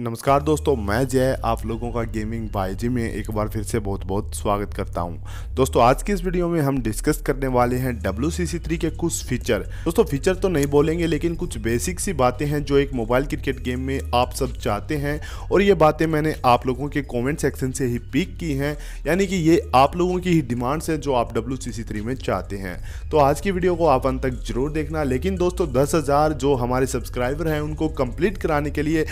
नमस्कार दोस्तों मैं जय आप लोगों का गेमिंग बायजी में एक बार फिर से बहुत बहुत स्वागत करता हूं दोस्तों आज की इस वीडियो में हम डिस्कस करने वाले हैं डब्ल्यू थ्री के कुछ फीचर दोस्तों फीचर तो नहीं बोलेंगे लेकिन कुछ बेसिक सी बातें हैं जो एक मोबाइल क्रिकेट गेम में आप सब चाहते हैं और ये बातें मैंने आप लोगों के कॉमेंट सेक्शन से ही पिक की हैं यानी कि ये आप लोगों की ही डिमांड्स हैं जो आप डब्ल्यू थ्री में चाहते हैं तो आज की वीडियो को आप अंत तक जरूर देखना लेकिन दोस्तों दस जो हमारे सब्सक्राइबर हैं उनको कंप्लीट कराने के लिए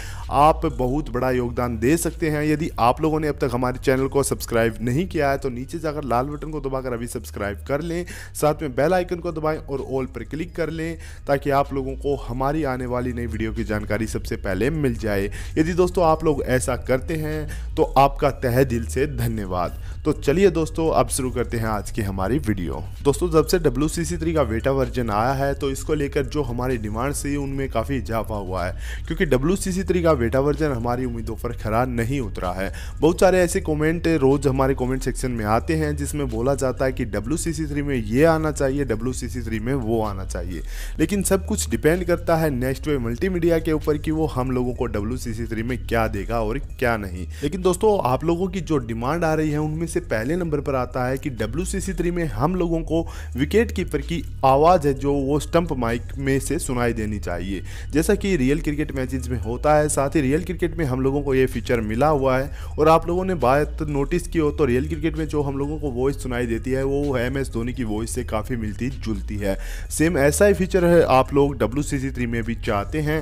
आप बहुत बड़ा योगदान दे सकते हैं यदि आप लोगों ने अब तक हमारे चैनल को सब्सक्राइब नहीं किया है तो नीचे जाकर लाल बटन को दबाकर अभी सब्सक्राइब कर लें साथ में बेल आइकन को दबाएं और ऑल पर क्लिक कर लें ताकि आप लोगों को हमारी आने वाली नई वीडियो की जानकारी सबसे पहले मिल जाए यदि दोस्तों आप लोग ऐसा करते हैं तो आपका तह दिल से धन्यवाद तो चलिए दोस्तों अब शुरू करते हैं आज की हमारी वीडियो दोस्तों जब से डब्ल्यू सी थ्री का वेटा वर्जन आया है तो इसको लेकर जो हमारी डिमांड थी उनमें काफ़ी इजाफा हुआ है क्योंकि डब्ल्यू सी सी थ्री का वेटा वर्जन हमारी उम्मीदों पर खरा नहीं उतरा है बहुत सारे ऐसे कॉमेंट रोज़ हमारे कॉमेंट सेक्शन में आते हैं जिसमें बोला जाता है कि डब्ल्यू सी सी थ्री में ये आना चाहिए डब्ल्यू सी सी थ्री में वो आना चाहिए लेकिन सब कुछ डिपेंड करता है नेक्स्ट वे मल्टी के ऊपर कि वो हम लोगों को डब्ल्यू सी सी थ्री में क्या देगा और क्या नहीं लेकिन दोस्तों आप लोगों की जो डिमांड आ रही है उनमें इससे पहले नंबर पर आता है कि डब्ल्यू सी में हम लोगों को विकेट कीपर की आवाज़ है जो वो स्टंप माइक में से सुनाई देनी चाहिए जैसा कि रियल क्रिकेट मैच में होता है साथ ही रियल क्रिकेट में हम लोगों को ये फीचर मिला हुआ है और आप लोगों ने बात नोटिस की हो तो रियल क्रिकेट में जो हम लोगों को वॉइस सुनाई देती है वो एम एस धोनी की वॉइस से काफ़ी मिलती जुलती है सेम ऐसा ही फीचर है आप लोग डब्ल्यू में भी चाहते हैं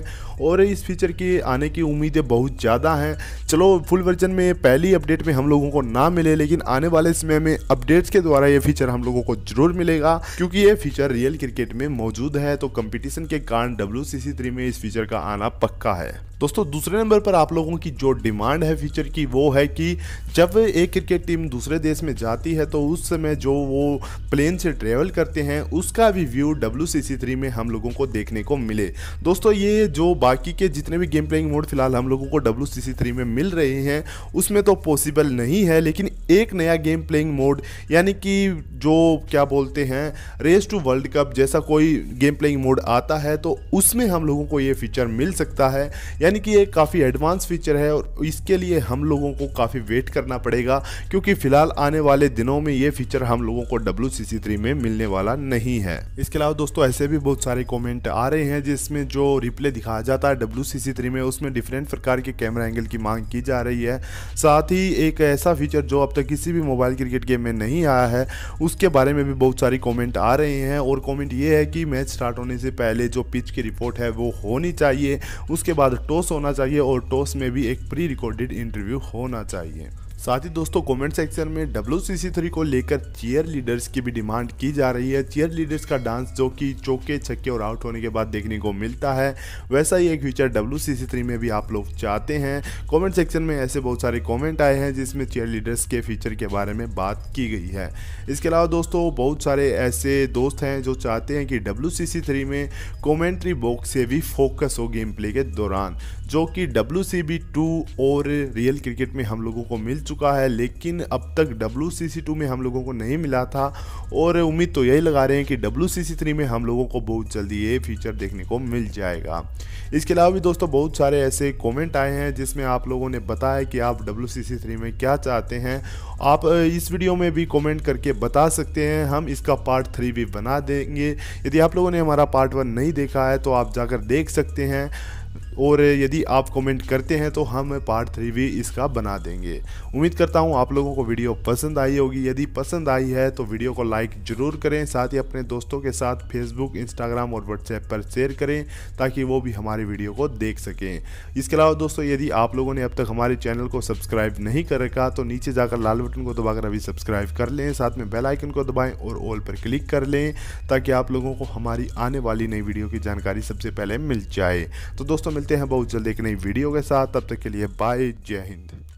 और इस फीचर की आने की उम्मीदें बहुत ज़्यादा हैं चलो फुल वर्जन में पहली अपडेट में हम लोगों को ना मिले लेकिन आने वाले समय में अपडेट्स के द्वारा ये फीचर हम लोगों को जरूर मिलेगा क्योंकि ये फीचर रियल क्रिकेट में मौजूद है तो कंपटीशन के कारण डब्ल्यू में इस फीचर का आना पक्का है दोस्तों दूसरे नंबर पर आप लोगों की जो डिमांड है फीचर की वो है कि जब एक क्रिकेट टीम दूसरे देश में जाती है तो उस समय जो वो प्लेन से ट्रेवल करते हैं उसका भी व्यू डब्ल्यू थ्री में हम लोगों को देखने को मिले दोस्तों ये जो बाकी के जितने भी गेम प्लेइंग मोड फिलहाल हम लोगों को डब्ल्यू थ्री में मिल रहे हैं उसमें तो पॉसिबल नहीं है लेकिन एक नया गेम प्लेइंग मोड यानी कि जो क्या बोलते हैं रेस टू वर्ल्ड कप जैसा कोई गेम प्लेइंग मोड आता है तो उसमें हम लोगों को ये फीचर मिल सकता है यानी यानी कि ये काफ़ी एडवांस फीचर है और इसके लिए हम लोगों को काफ़ी वेट करना पड़ेगा क्योंकि फ़िलहाल आने वाले दिनों में ये फीचर हम लोगों को डब्ल्यू थ्री में मिलने वाला नहीं है इसके अलावा दोस्तों ऐसे भी बहुत सारे कॉमेंट आ रहे हैं जिसमें जो रिप्ले दिखाया जाता है डब्ल्यू थ्री में उसमें डिफरेंट प्रकार के कैमरा एंगल की मांग की जा रही है साथ ही एक ऐसा फीचर जो अब तक किसी भी मोबाइल क्रिकेट गेम में नहीं आया है उसके बारे में भी बहुत सारी कमेंट आ रहे हैं और कमेंट ये है कि मैच स्टार्ट होने से पहले जो पिच की रिपोर्ट है वो होनी चाहिए उसके बाद टोस होना चाहिए और टोस में भी एक प्री रिकॉर्डेड इंटरव्यू होना चाहिए साथ ही दोस्तों कमेंट सेक्शन में डब्ल्यू थ्री को लेकर चेयर लीडर्स की भी डिमांड की जा रही है चेयर लीडर्स का डांस जो कि चौके छक्के और आउट होने के बाद देखने को मिलता है वैसा ही एक फीचर डब्ल्यू थ्री में भी आप लोग चाहते हैं कमेंट सेक्शन में ऐसे बहुत सारे कमेंट आए हैं जिसमें चेयर लीडर्स के फीचर के बारे में बात की गई है इसके अलावा दोस्तों बहुत सारे ऐसे दोस्त हैं जो चाहते हैं कि डब्ल्यू थ्री में कॉमेंट्री बॉक्स से भी फोकस हो गेम प्ले के दौरान जो कि डब्ल्यू और रियल क्रिकेट में हम लोगों को मिल चुका चुका है लेकिन अब तक डब्ल्यू सी में हम लोगों को नहीं मिला था और उम्मीद तो यही लगा रहे हैं कि डब्ल्यू सी में हम लोगों को बहुत जल्दी ये फीचर देखने को मिल जाएगा इसके अलावा भी दोस्तों बहुत सारे ऐसे कमेंट आए हैं जिसमें आप लोगों ने बताया कि आप डब्ल्यू थ्री में क्या चाहते हैं आप इस वीडियो में भी कमेंट करके बता सकते हैं हम इसका पार्ट थ्री भी बना देंगे यदि आप लोगों ने हमारा पार्ट वन नहीं देखा है तो आप जाकर देख सकते हैं और यदि आप कमेंट करते हैं तो हम पार्ट थ्री भी इसका बना देंगे उम्मीद करता हूँ आप लोगों को वीडियो पसंद आई होगी यदि पसंद आई है तो वीडियो को लाइक ज़रूर करें साथ ही अपने दोस्तों के साथ फेसबुक इंस्टाग्राम और व्हाट्सएप पर शेयर करें ताकि वो भी हमारी वीडियो को देख सकें इसके अलावा दोस्तों यदि आप लोगों ने अब तक हमारे चैनल को सब्सक्राइब नहीं कर रखा तो नीचे जाकर लाल बटन को दबाकर अभी सब्सक्राइब कर लें साथ में बेल आइकन को दबाएं और ऑल पर क्लिक कर लें ताकि आप लोगों को हमारी आने वाली नई वीडियो की जानकारी सबसे पहले मिल जाए तो दोस्तों मिलते हैं बहुत जल्द एक नई वीडियो के साथ तब तक के लिए बाय जय हिंद